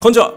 こんにちは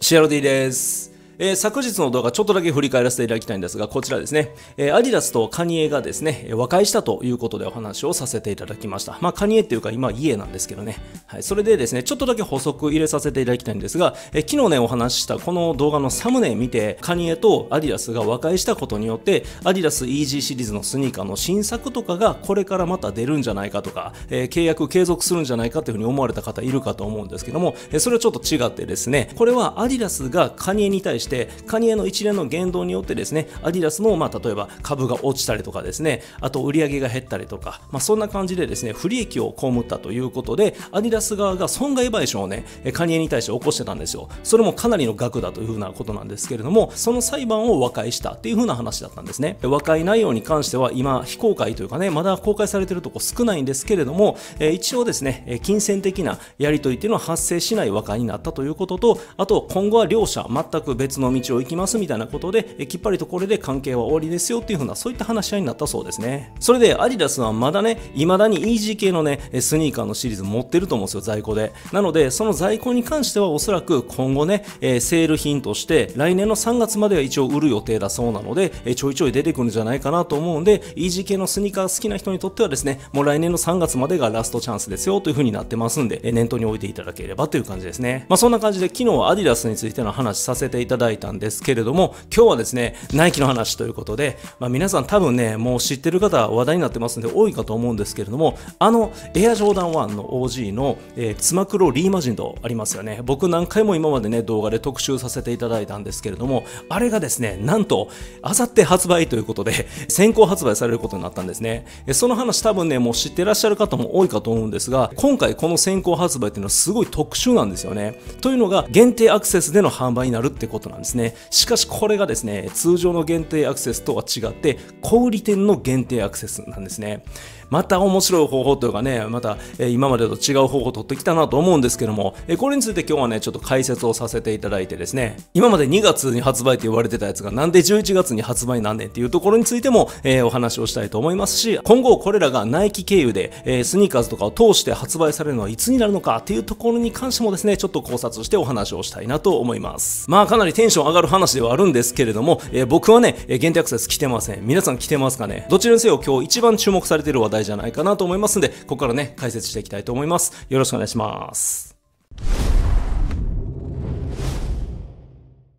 CRD ですえー、昨日の動画ちょっとだけ振り返らせていただきたいんですが、こちらですね、えー、アディダスとカニエがですね、和解したということでお話をさせていただきました。まあ、カニエっていうか今家なんですけどね。はい、それでですね、ちょっとだけ補足入れさせていただきたいんですが、えー、昨日ね、お話ししたこの動画のサムネ見て、カニエとアディダスが和解したことによって、アディダス EG シリーズのスニーカーの新作とかがこれからまた出るんじゃないかとか、えー、契約継続するんじゃないかというふうに思われた方いるかと思うんですけども、えー、それはちょっと違ってですね、これはアディダスがカニエに対してしてカニエの一連の言動によってですねアディダスの、まあ、例えば株が落ちたりとかですねあと売り上げが減ったりとか、まあ、そんな感じでですね不利益を被ったということでアディダス側が損害賠償をねカニエに対して起こしてたんですよそれもかなりの額だというふうなことなんですけれどもその裁判を和解したっていうふうな話だったんですね和解内容に関しては今非公開というかねまだ公開されてるとこ少ないんですけれども一応ですね金銭的なやり取りっていうのは発生しない和解になったということとあと今後は両者全く別の道を行きますみたいなことで、えきっぱりとこれで関係は終わりですよっていうふうな、そういった話し合いになったそうですね。それで、アディダスはまだね、未だにイージー系のね、スニーカーのシリーズ持ってると思うんですよ、在庫で。なので、その在庫に関してはおそらく今後ね、えセール品として、来年の3月までは一応売る予定だそうなので、えちょいちょい出てくるんじゃないかなと思うんで、イージー系のスニーカー好きな人にとってはですね、もう来年の3月までがラストチャンスですよというふうになってますんで、え念頭に置いていただければという感じですね。まあ、そんな感じで、昨日はアディダスについての話させていただだいたんですけれども、今日はですね、ナイキの話ということで、まあ、皆さん多分ね、もう知ってる方話題になってますんで多いかと思うんですけれども、あのエアジョーダン1の OG の、えー、妻黒リーマジンとありますよね。僕何回も今までね、動画で特集させていただいたんですけれども、あれがですね、なんと、あさって発売ということで、先行発売されることになったんですね。その話多分ね、もう知ってらっしゃる方も多いかと思うんですが、今回この先行発売っていうのはすごい特殊なんですよね。というのが、限定アクセスでの販売になるってことなんですね。しかしこれがですね、通常の限定アクセスとは違って、小売店の限定アクセスなんですね。また面白い方法というかね、また、え今までと違う方法を取ってきたなと思うんですけども、えこれについて今日はね、ちょっと解説をさせていただいてですね、今まで2月に発売って言われてたやつがなんで11月に発売なんねんっていうところについても、えお話をしたいと思いますし、今後これらがナイキ経由で、えスニーカーズとかを通して発売されるのはいつになるのかっていうところに関してもですね、ちょっと考察してお話をしたいなと思います。まあかなりテンション上がる話ではあるんですけれども、え僕はね、限定アクセス来てません。皆さん来てますかねどちらにせよ今日一番注目されている話題題じゃないかなと思いますんで、ここからね、解説していきたいと思います。よろしくお願いします。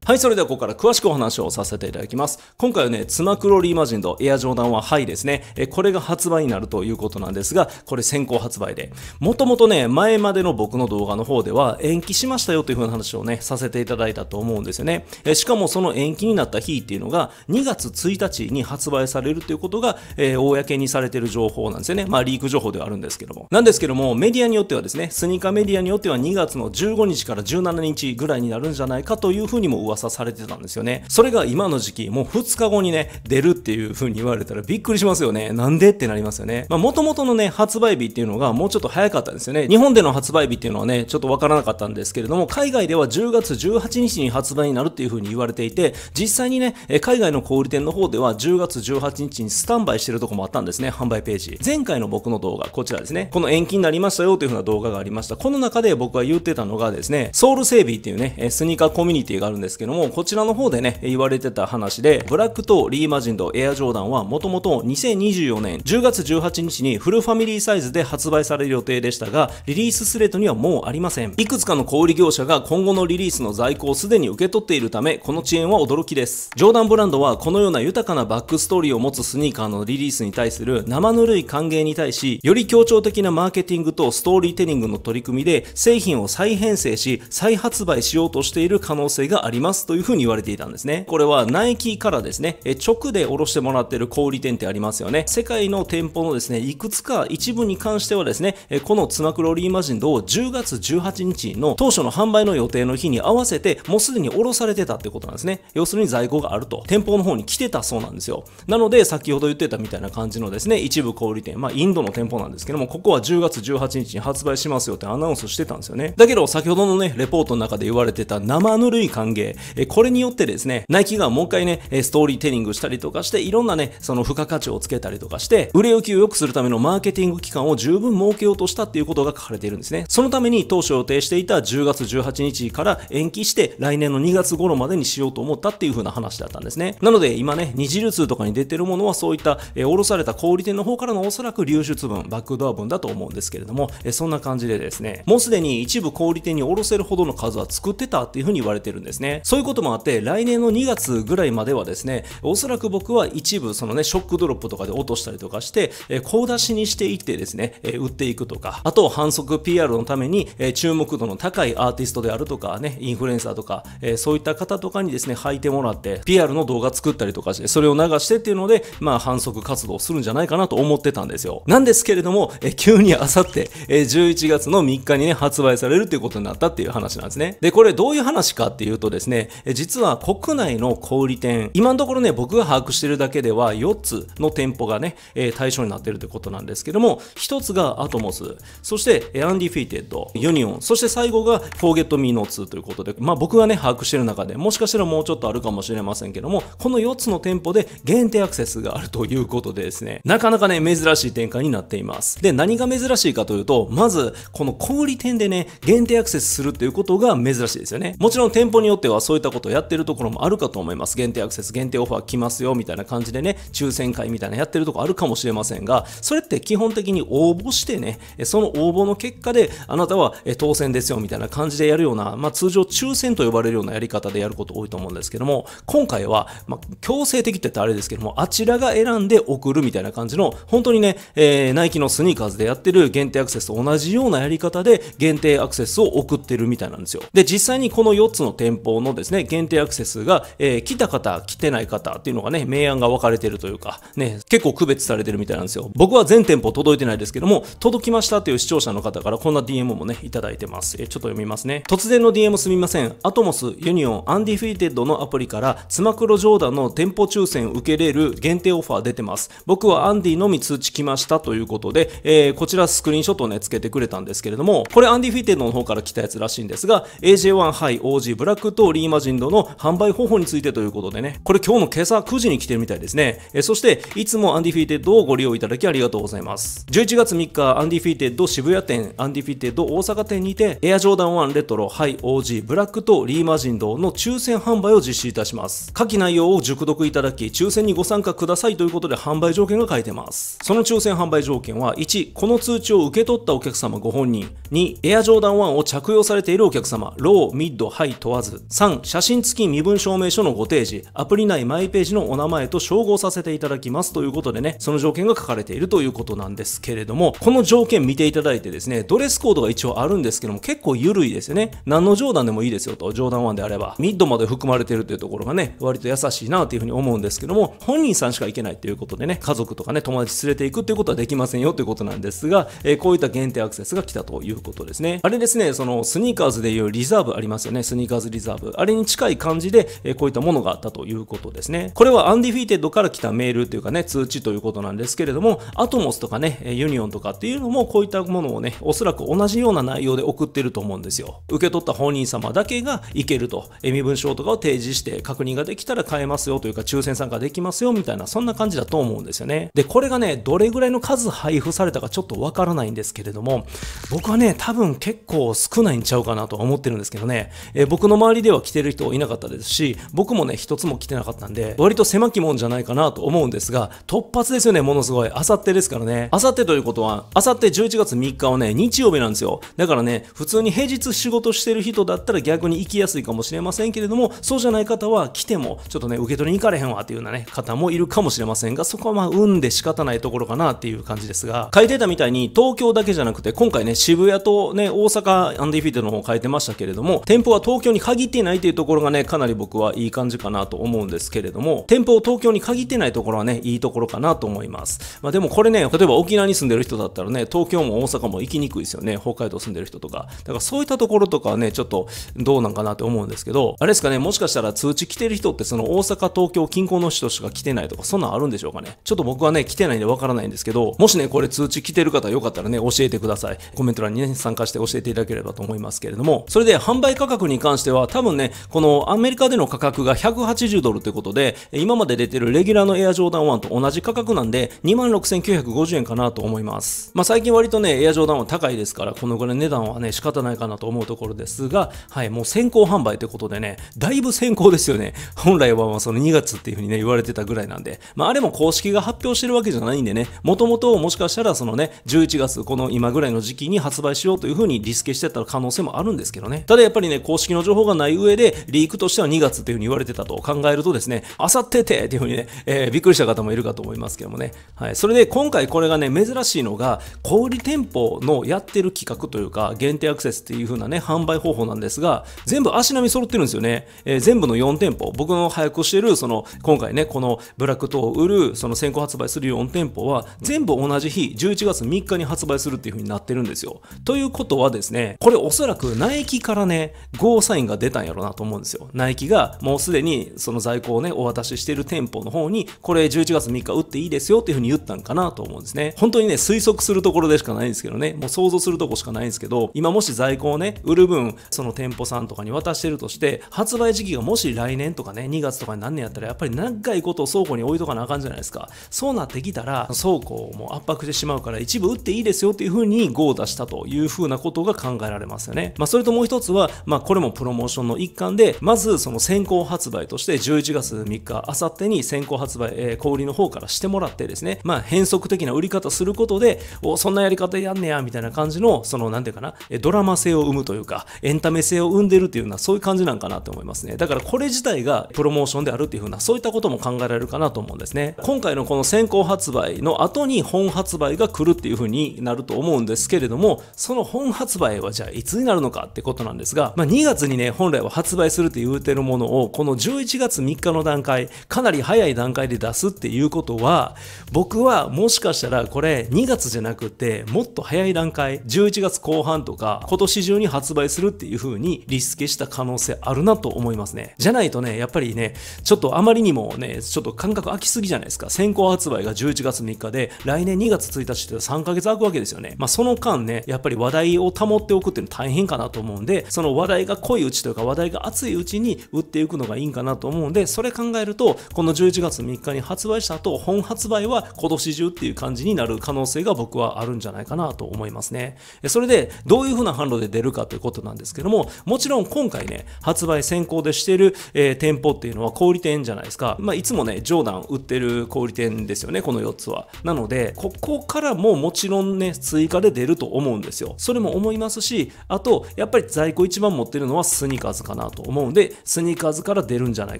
はい、それではここから詳しくお話をさせていただきます。今回はね、つまクロリーマジンとエアジョーダンはハイですね。え、これが発売になるということなんですが、これ先行発売で。もともとね、前までの僕の動画の方では延期しましたよという風な話をね、させていただいたと思うんですよね。え、しかもその延期になった日っていうのが2月1日に発売されるということが、えー、公にされてる情報なんですよね。まあ、リーク情報ではあるんですけども。なんですけども、メディアによってはですね、スニーカーメディアによっては2月の15日から17日ぐらいになるんじゃないかというふうにも噂されてたんですよね。それが今の時期、もう2日後にね、出るっていう風に言われたらびっくりしますよね。なんでってなりますよね。まあ、元々のね、発売日っていうのがもうちょっと早かったんですよね。日本での発売日っていうのはね、ちょっとわからなかったんですけれども、海外では10月18日に発売になるっていう風に言われていて、実際にね、海外の小売店の方では10月18日にスタンバイしてるとこもあったんですね、販売ページ。前回の僕の動画、こちらですね。この延期になりましたよという風な動画がありました。この中で僕は言ってたのがですね、ソウル整備っていうね、スニーカーコミュニティがあるんですけどけども、こちらの方でね、言われてた話で、ブラックとリーマジンとエアジョーダンはもともと2024年10月18日にフルファミリーサイズで発売される予定でしたが、リリーススレートにはもうありません。いくつかの小売業者が今後のリリースの在庫をすでに受け取っているため、この遅延は驚きです。ジョーダンブランドはこのような豊かなバックストーリーを持つスニーカーのリリースに対する生ぬるい歓迎に対し、より協調的なマーケティングとストーリーテリングの取り組みで製品を再編成し、再発売しようとしている可能性がありますますというふうに言われていたんですね。これはナイキからですね、直でおろしてもらってる小売店ってありますよね。世界の店舗のですね、いくつか一部に関してはですね、このツナクロリーマジンドを10月18日の当初の販売の予定の日に合わせて、もうすでにおろされてたってことなんですね。要するに在庫があると。店舗の方に来てたそうなんですよ。なので、先ほど言ってたみたいな感じのですね、一部小売店、まあインドの店舗なんですけども、ここは10月18日に発売しますよってアナウンスしてたんですよね。だけど、先ほどのね、レポートの中で言われてた生ぬるい歓迎、えこれによってですね、ナイキがもう一回ね、ストーリーテリングしたりとかして、いろんなね、その付加価値をつけたりとかして、売れ行きを良くするためのマーケティング期間を十分設けようとしたっていうことが書かれているんですね。そのために当初予定していた10月18日から延期して、来年の2月頃までにしようと思ったっていう風な話だったんですね。なので今ね、二次流通とかに出てるものはそういった、えー、卸された小売店の方からのおそらく流出分、バックドア分だと思うんですけれども、えー、そんな感じでですね、もうすでに一部小売店に卸せるほどの数は作ってたっていう風に言われてるんですね。そういうこともあって来年の2月ぐらいまではですねおそらく僕は一部そのねショックドロップとかで落としたりとかして小出しにしていってですね売っていくとかあと反則 PR のために注目度の高いアーティストであるとかねインフルエンサーとかそういった方とかにですね履いてもらって PR の動画作ったりとかしてそれを流してっていうのでまあ反則活動するんじゃないかなと思ってたんですよなんですけれども急にあさって11月の3日にね発売されるということになったっていう話なんですねでこれどういう話かっていうとですね実は国内の小売店、今のところね、僕が把握してるだけでは4つの店舗がね、対象になってるってことなんですけども、1つがアトモス、そしてアンディフィーテッド、ユニオン、そして最後がフォーゲットミーノ2ということで、まあ僕がね、把握してる中で、もしかしたらもうちょっとあるかもしれませんけども、この4つの店舗で限定アクセスがあるということでですね、なかなかね、珍しい展開になっています。で、何が珍しいかというと、まず、この小売店でね、限定アクセスするっていうことが珍しいですよね。もちろん店舗によってはそそういったことをやってるところもあるかと思います。限定アクセス、限定オファー来ますよ、みたいな感じでね、抽選会みたいなやってるとこあるかもしれませんが、それって基本的に応募してね、その応募の結果で、あなたは当選ですよ、みたいな感じでやるような、まあ、通常抽選と呼ばれるようなやり方でやること多いと思うんですけども、今回は、まあ、強制的って言ったらあれですけども、あちらが選んで送るみたいな感じの、本当にね、えー、ナイキのスニーカーズでやってる限定アクセスと同じようなやり方で、限定アクセスを送ってるみたいなんですよ。で、実際にこの4つの店舗のですね、限定アクセスが、えー、来た方、来てない方っていうのがね、明暗が分かれてるというか、ね、結構区別されてるみたいなんですよ。僕は全店舗届いてないですけども、届きましたという視聴者の方からこんな DM もね、いただいてます。えー、ちょっと読みますね。突然の DM すみません。アトモス、ユニオン、アンディフィーテッドのアプリから、妻黒ジョーダンの店舗抽選受けれる限定オファー出てます。僕はアンディのみ通知来ましたということで、えー、こちらスクリーンショットをね、つけてくれたんですけれども、これアンディフィーテッドの方から来たやつらしいんですが、AJ1 ハイ、OG ブラックーリイマジンドの販売方法についてということでね、これ今日の今朝9時に来てるみたいですね。えそして、いつもアンディフィーテッドをご利用いただきありがとうございます。11月3日、アンディフィーテッド渋谷店、アンディフィーテッド大阪店にて、エアジョーダン1レトロ、ハイ、OG、ブラックとリーマジンドの抽選販売を実施いたします。下記内容を熟読いただき、抽選にご参加くださいということで販売条件が書いてます。その抽選販売条件は、1、この通知を受け取ったお客様ご本人、2、エアジョーダン1を着用されているお客様、ロー、ミッド、ハイ問わず、3、3、写真付き身分証明書のご提示、アプリ内マイページのお名前と照合させていただきますということでね、その条件が書かれているということなんですけれども、この条件見ていただいてですね、ドレスコードが一応あるんですけども、結構緩いですよね。何の冗談でもいいですよと、冗談1であれば、ミッドまで含まれてるというところがね、割と優しいなというふうに思うんですけども、本人さんしか行けないということでね、家族とかね、友達連れて行くっていうことはできませんよということなんですが、えー、こういった限定アクセスが来たということですね。あれですね、そのスニーカーズでいうリザーブありますよね、スニーカーズリザーブ。あれに近い感じで、えこういったものがあったということですね。これはアンディフィーテッドから来たメールというかね、通知ということなんですけれども、アトモスとかね、ユニオンとかっていうのもこういったものをね、おそらく同じような内容で送ってると思うんですよ。受け取った本人様だけがいけると、え身分証とかを提示して確認ができたら買えますよというか、抽選参加できますよみたいな、そんな感じだと思うんですよね。で、これがね、どれぐらいの数配布されたかちょっとわからないんですけれども、僕はね、多分結構少ないんちゃうかなとは思ってるんですけどね、え僕の周りでは来てる人いなかったですし、僕もね、一つも着てなかったんで、割と狭きもんじゃないかなと思うんですが、突発ですよね、ものすごい。あさってですからね。あさってということは、あさって11月3日はね、日曜日なんですよ。だからね、普通に平日仕事してる人だったら逆に行きやすいかもしれませんけれども、そうじゃない方は来ても、ちょっとね、受け取りに行かれへんわっていうようなね、方もいるかもしれませんが、そこはまあ、運で仕方ないところかなっていう感じですが、書いてたみたいに、東京だけじゃなくて、今回ね、渋谷とね、大阪アンディフィードの方書いてましたけれども、店舗は東京に限ってないっていうところがね、かなり僕はいい感じかなと思うんですけれども、店舗を東京に限ってないところはね、いいところかなと思います。まあでもこれね、例えば沖縄に住んでる人だったらね、東京も大阪も行きにくいですよね。北海道住んでる人とか。だからそういったところとかはね、ちょっとどうなんかなって思うんですけど、あれですかね、もしかしたら通知来てる人ってその大阪、東京近郊の人しか来てないとか、そんなんあるんでしょうかね。ちょっと僕はね、来てないんでわからないんですけど、もしね、これ通知来てる方よかったらね、教えてください。コメント欄にね、参加して教えていただければと思いますけれども、それで販売価格に関しては多分ね、このアメリカでの価格が180ドルということで、今まで出てるレギュラーのエアジョーダン1と同じ価格なんで、26,950円かなと思います。まあ、最近割とね、エアジョーダンは高いですから、このぐらい値段はね、仕方ないかなと思うところですが、はい、もう先行販売ということでね、だいぶ先行ですよね。本来はまあその2月っていうふうにね、言われてたぐらいなんで、まあ、あれも公式が発表してるわけじゃないんでね、もともともしかしたらそのね、11月、この今ぐらいの時期に発売しようというふうにリスケしてた可能性もあるんですけどね。ただやっぱりね、公式の情報がない上で、で、リークとしては2月っていうふうに言われてたと考えるとですね、あさっててっていうふうにね、えー、びっくりした方もいるかと思いますけどもね。はい。それで今回これがね、珍しいのが、小売店舗のやってる企画というか、限定アクセスっていう風なね、販売方法なんですが、全部足並み揃ってるんですよね。えー、全部の4店舗、僕の早くしてる、その、今回ね、このブラック等を売る、その先行発売する4店舗は、全部同じ日、11月3日に発売するっていう風になってるんですよ。ということはですね、これおそらくナイキからね、ゴーサインが出たんやろなと思うんですよ。ナイキがもうすでにその在庫をね、お渡ししてる店舗の方に、これ11月3日打っていいですよっていうふうに言ったんかなと思うんですね。本当にね、推測するところでしかないんですけどね、もう想像するとこしかないんですけど、今もし在庫をね、売る分、その店舗さんとかに渡してるとして、発売時期がもし来年とかね、2月とかになんねやったら、やっぱり長いことを倉庫に置いとかなあかんじゃないですか。そうなってきたら、倉庫をもう圧迫してしまうから、一部打っていいですよっていうふうに g を出したというふうなことが考えられますよね。まあ、それともう一つは、まあ、これもプロモーションの一環で、まずその先行発売として11月3日、あさってに先行発売、えー、小売りの方からしてもらってですね、まあ変則的な売り方することで、お、そんなやり方やんねや、みたいな感じの、その、なんていうかな、ドラマ性を生むというか、エンタメ性を生んでるっていうのはそういう感じなんかなと思いますね。だからこれ自体がプロモーションであるっていうふうな、そういったことも考えられるかなと思うんですね。今回のこの先行発売の後に本発売が来るっていうふうになると思うんですけれども、その本発売はじゃあいつになるのかってことなんですが、まあ2月にね、本来は発売するって言うてるものをこの11月3日の段階かなり早い段階で出すっていうことは僕はもしかしたらこれ2月じゃなくてもっと早い段階11月後半とか今年中に発売するっていう風にリスケした可能性あるなと思いますねじゃないとねやっぱりねちょっとあまりにもねちょっと感覚空きすぎじゃないですか先行発売が11月3日で来年2月1日って3ヶ月空くわけですよねまあその間ねやっぱり話題を保っておくっていうの大変かなと思うんでその話題が濃いうちというか話題がが熱いうちに売っていくのがいいんかなと思うんで、それ考えると、この11月3日に発売した後、本発売は今年中っていう感じになる可能性が僕はあるんじゃないかなと思いますね。それで、どういうふうな販路で出るかということなんですけども、もちろん今回ね、発売先行でしてる、えー、店舗っていうのは小売店じゃないですか。まあ、いつもね、冗談売ってる小売店ですよね、この4つは。なので、ここからももちろんね、追加で出ると思うんですよ。それも思いますし、あと、やっぱり在庫一番持ってるのはスニーカーズかななと思うんで、スニーカーズから出るんじゃない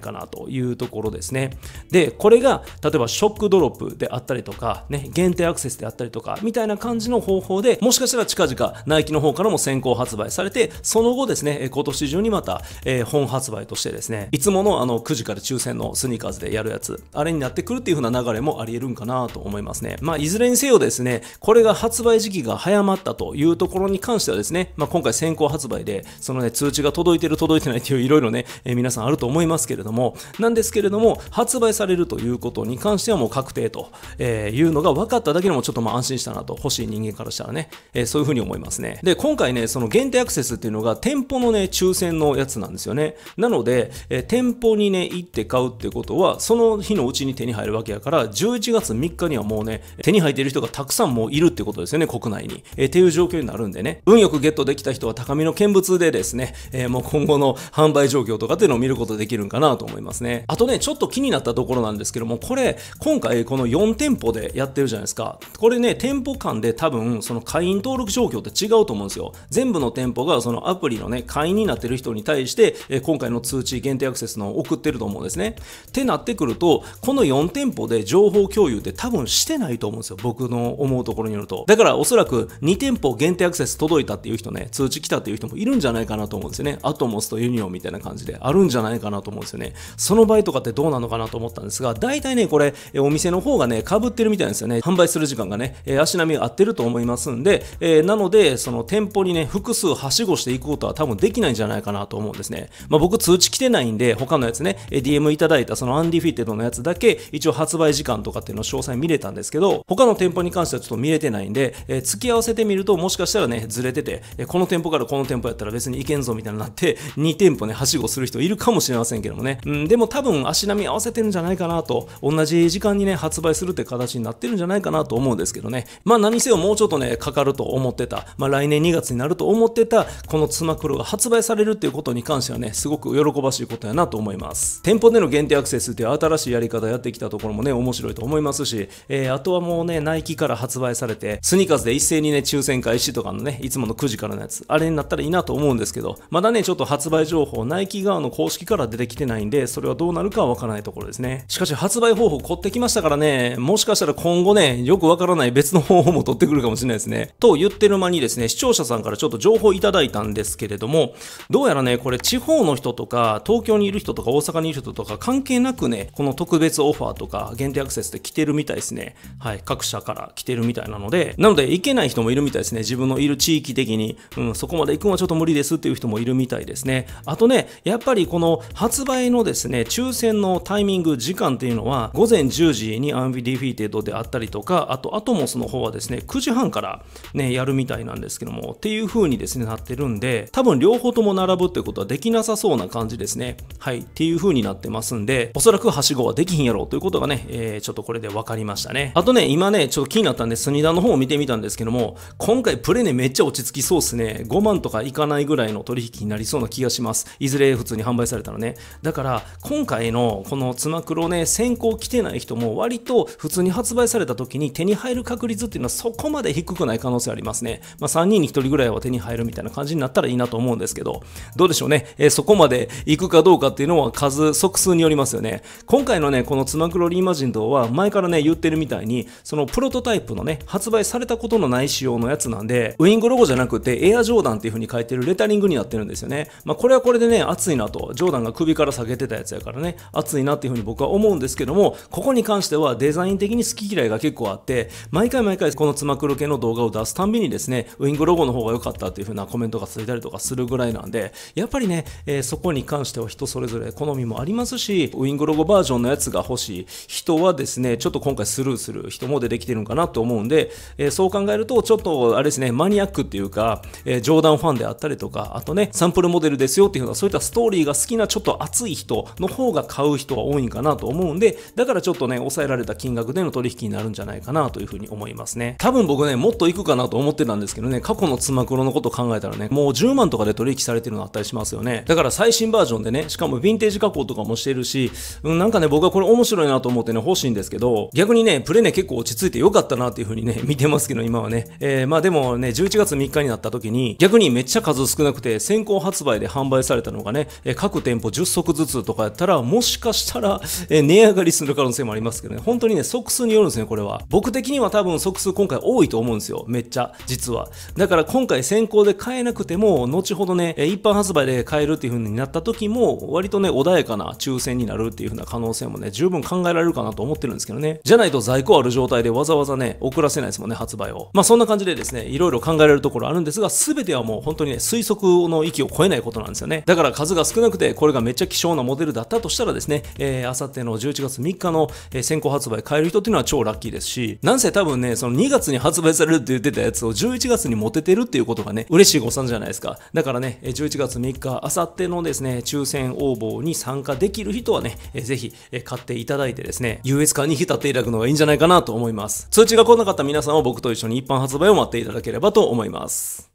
かなというところですね。で、これが例えばショックドロップであったりとか、ね、限定アクセスであったりとか、みたいな感じの方法で、もしかしたら近々ナイキの方からも先行発売されて、その後ですね、今年中にまた、えー、本発売としてですね、いつものあの9時から抽選のスニーカーズでやるやつ、あれになってくるっていう風な流れもあり得るんかなと思いますね。まあ、いずれにせよですね、これが発売時期が早まったというところに関してはですね、まあ、今回先行発売で、そのね、通知が届いてる届いてないないといういろいろね、えー、皆さんあると思いますけれども、なんですけれども、発売されるということに関してはもう確定と、えー、いうのが分かっただけでもちょっとまあ安心したなと、欲しい人間からしたらね、えー、そういうふうに思いますね。で、今回ね、その限定アクセスっていうのが店舗のね、抽選のやつなんですよね。なので、えー、店舗にね、行って買うってことは、その日のうちに手に入るわけやから、11月3日にはもうね、手に入っている人がたくさんもういるってことですよね、国内に。えー、っていう状況になるんでね、運よくゲットできた人は高みの見物でですね、えー、もう今後の、販売状況とかっていうのを見ることできるんかなと思いますね。あとね、ちょっと気になったところなんですけども、これ、今回この4店舗でやってるじゃないですか。これね、店舗間で多分、その会員登録状況って違うと思うんですよ。全部の店舗がそのアプリのね、会員になってる人に対して、え今回の通知限定アクセスの送ってると思うんですね。ってなってくると、この4店舗で情報共有って多分してないと思うんですよ。僕の思うところによると。だからおそらく2店舗限定アクセス届いたっていう人ね、通知来たっていう人もいるんじゃないかなと思うんですよね。アトモスとユニニオンみたいな感じであるんじゃないかなと思うんですよね。その場合とかってどうなのかなと思ったんですが、大体ね、これ、お店の方がね、被ってるみたいですよね。販売する時間がね、足並み合ってると思いますんで、えー、なので、その店舗にね、複数はしごしていくことは多分できないんじゃないかなと思うんですね。まあ、僕通知来てないんで、他のやつね、DM いただいたそのアンディフィテッドのやつだけ、一応発売時間とかっていうのを詳細見れたんですけど、他の店舗に関してはちょっと見れてないんで、えー、付き合わせてみると、もしかしたらね、ずれてて、この店舗からこの店舗やったら別にいけんぞみたいになって、似て店舗ね、はしごする人いるかもしれませんけどもね。うん、でも多分足並み合わせてるんじゃないかなと、同じ時間にね、発売するって形になってるんじゃないかなと思うんですけどね。まあ何せよもうちょっとね、かかると思ってた、まあ来年2月になると思ってた、このつまくろが発売されるっていうことに関してはね、すごく喜ばしいことやなと思います。店舗での限定アクセスっていう新しいやり方やってきたところもね、面白いと思いますし、えー、あとはもうね、ナイキから発売されて、スニーカーズで一斉にね、抽選開始とかのね、いつもの9時からのやつ、あれになったらいいなと思うんですけど、まだね、ちょっと発売売情報、ナイキ側の公式から出てきてないんで、それはどうなるかわからないところですね。しかし発売方法凝ってきましたからね、もしかしたら今後ね、よくわからない別の方法も取ってくるかもしれないですね。と言ってる間にですね、視聴者さんからちょっと情報いただいたんですけれども、どうやらね、これ地方の人とか、東京にいる人とか、大阪にいる人とか、関係なくね、この特別オファーとか、限定アクセスで来てるみたいですね。はい、各社から来てるみたいなので、なので行けない人もいるみたいですね。自分のいる地域的に、うん、そこまで行くのはちょっと無理ですっていう人もいるみたいですね。あとね、やっぱりこの発売のですね、抽選のタイミング、時間っていうのは、午前10時にアンビディフィーテッドであったりとか、あとアトモスの方はですね、9時半からね、やるみたいなんですけども、っていう風にですね、なってるんで、多分両方とも並ぶってことはできなさそうな感じですね。はい、っていう風になってますんで、おそらくはしごはできひんやろうということがね、えー、ちょっとこれで分かりましたね。あとね、今ね、ちょっと気になったんで、スニダの方を見てみたんですけども、今回プレネめっちゃ落ち着きそうっすね。5万とかいかないぐらいの取引になりそうな気がしますます。いずれ普通に販売されたらね。だから、今回のこのつま黒ね、先行来てない人も割と普通に発売された時に手に入る確率っていうのはそこまで低くない可能性ありますね。まあ、3人に1人ぐらいは手に入るみたいな感じになったらいいなと思うんですけど、どうでしょうね。えー、そこまで行くかどうかっていうのは数、即数によりますよね。今回のね、このつま黒リーマジンドは前からね、言ってるみたいに、そのプロトタイプのね、発売されたことのない仕様のやつなんで、ウイングロゴじゃなくてエアジョーダンっていう風に書いてるレタリングになってるんですよね。まあ、これれはこれでね、熱いなと、ジョーダンが首から下げてたやつやからね、熱いなっていうふうに僕は思うんですけども、ここに関してはデザイン的に好き嫌いが結構あって、毎回毎回このつまく系の動画を出すたんびにですね、ウィングロゴの方が良かったっていうふうなコメントがついたりとかするぐらいなんで、やっぱりね、えー、そこに関しては人それぞれ好みもありますし、ウィングロゴバージョンのやつが欲しい人はですね、ちょっと今回スルーする人も出てきてるんかなと思うんで、えー、そう考えると、ちょっとあれですね、マニアックっていうか、えー、ジョーダンファンであったりとか、あとね、サンプルモデルですよよっていうのはそういったストーリーが好きなちょっと熱い人の方が買う人は多いんかなと思うんでだからちょっとね抑えられた金額での取引になるんじゃないかなというふうに思いますね多分僕ねもっといくかなと思ってたんですけどね過去のつ妻黒のこと考えたらねもう10万とかで取引されてるのあったりしますよねだから最新バージョンでねしかもヴィンテージ加工とかもしてるし、うん、なんかね僕はこれ面白いなと思ってね欲しいんですけど逆にねプレね結構落ち着いてよかったなっていうふうにね 見てますけど今はね、えー、まあでもね11月3日になった時に逆にめっちゃ数少なくて先行発売で販売売されたのがね、各店舗10足ずつとかやったら、もしかしたら、え値上がりする可能性もありますけどね、本当にね、即数によるんですね、これは。僕的には多分即数今回多いと思うんですよ、めっちゃ、実は。だから今回先行で買えなくても、後ほどね、一般発売で買えるっていう風になった時も、割とね、穏やかな抽選になるっていう風な可能性もね、十分考えられるかなと思ってるんですけどね。じゃないと在庫ある状態でわざわざね、遅らせないですもんね、発売を。まあそんな感じでですね、いろいろ考えられるところあるんですが、全てはもう本当にね、推測の域を超えないことなんですよよね。だから数が少なくて、これがめっちゃ希少なモデルだったとしたらですね、えー、あさっての11月3日の、え先行発売買える人っていうのは超ラッキーですし、なんせ多分ね、その2月に発売されるって言ってたやつを11月に持ててるっていうことがね、嬉しい誤算じゃないですか。だからね、11月3日、あさってのですね、抽選応募に参加できる人はね、えー、ぜひ、えー、買っていただいてですね、優越感に浸っていただくのがいいんじゃないかなと思います。通知が来なかった皆さんは僕と一緒に一般発売を待っていただければと思います。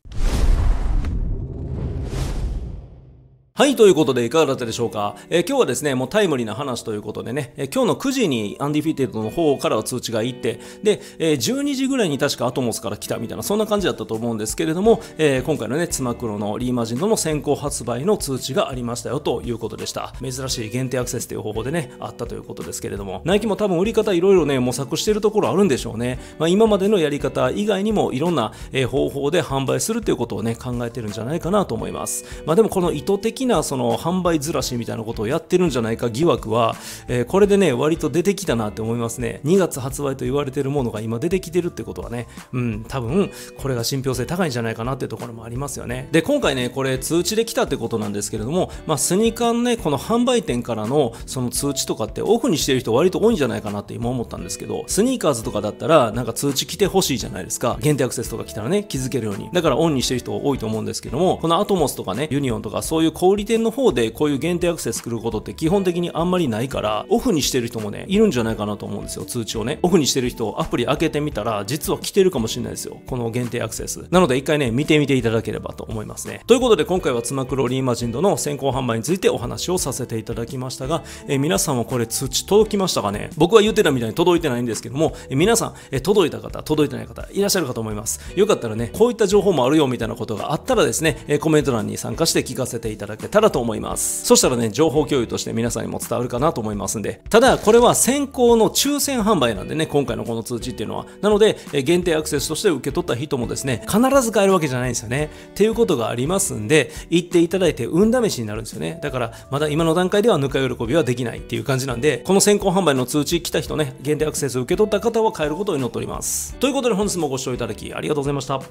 はい、ということでいかがだったでしょうか、えー、今日はですね、もうタイムリーな話ということでね、えー、今日の9時にアンディフィテッドの方からは通知が行って、で、えー、12時ぐらいに確かアトモスから来たみたいな、そんな感じだったと思うんですけれども、え今回のね、妻黒のリーマジンドの先行発売の通知がありましたよということでした。珍しい限定アクセスという方法でね、あったということですけれども、ナイキも多分売り方いろいろね、模索してるところあるんでしょうね。まあ、今までのやり方以外にもいろんな、え方法で販売するということをね、考えてるんじゃないかなと思います。まあ、でもこの意図的なその販売ずらしみたいなことをやってるんじゃないか疑惑は、えー、これでね、割と出てきたなって思いますね。2月発売と言われてるものが今出てきてるってことはね、うん、多分、これが信憑性高いんじゃないかなっていうところもありますよね。で、今回ね、これ通知で来たってことなんですけれども、まあ、スニーカーのね、この販売店からのその通知とかってオフにしてる人割と多いんじゃないかなって今思ったんですけど、スニーカーズとかだったら、なんか通知来てほしいじゃないですか。限定アクセスとか来たらね、気づけるように。だからオンにしてる人多いと思うんですけども、このアトモスとかね、ユニオンとかそういう小売理店の方でこういう限定アクセス作ることって基本的にあんまりないからオフにしてる人もねいるんじゃないかなと思うんですよ通知をねオフにしてる人アプリ開けてみたら実は来てるかもしれないですよこの限定アクセスなので一回ね見てみていただければと思いますねということで今回は妻黒リーマジンドの先行販売についてお話をさせていただきましたが、えー、皆さんはこれ通知届きましたかね僕は言ってたみたいに届いてないんですけども、えー、皆さん、えー、届いた方届いてない方いらっしゃるかと思いますよかったらねこういった情報もあるよみたいなことがあったらですね、えコメント欄に参加して聞かせていただけたらと思います。そしたらね、情報共有として皆さんにも伝わるかなと思いますんで。ただ、これは先行の抽選販売なんでね、今回のこの通知っていうのは。なので、限定アクセスとして受け取った人もですね、必ず買えるわけじゃないんですよね。っていうことがありますんで、行っていただいて運試しになるんですよね。だから、まだ今の段階ではぬか喜びはできないっていう感じなんで、この先行販売の通知来た人ね、限定アクセス受け取った方は買えることを祈っております。ということで本日もご視聴いただきありがとうございました。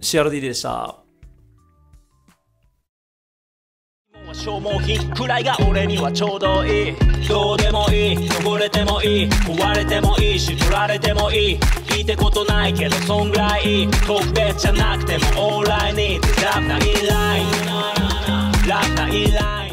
CRD でした。消耗品くらいが俺にはちょうどいいどうでもいい汚れてもいい壊れてもいいし取られてもいい聞いたことないけどそんぐらい特別じゃなくてもオーライにラフなインラインラフなインライン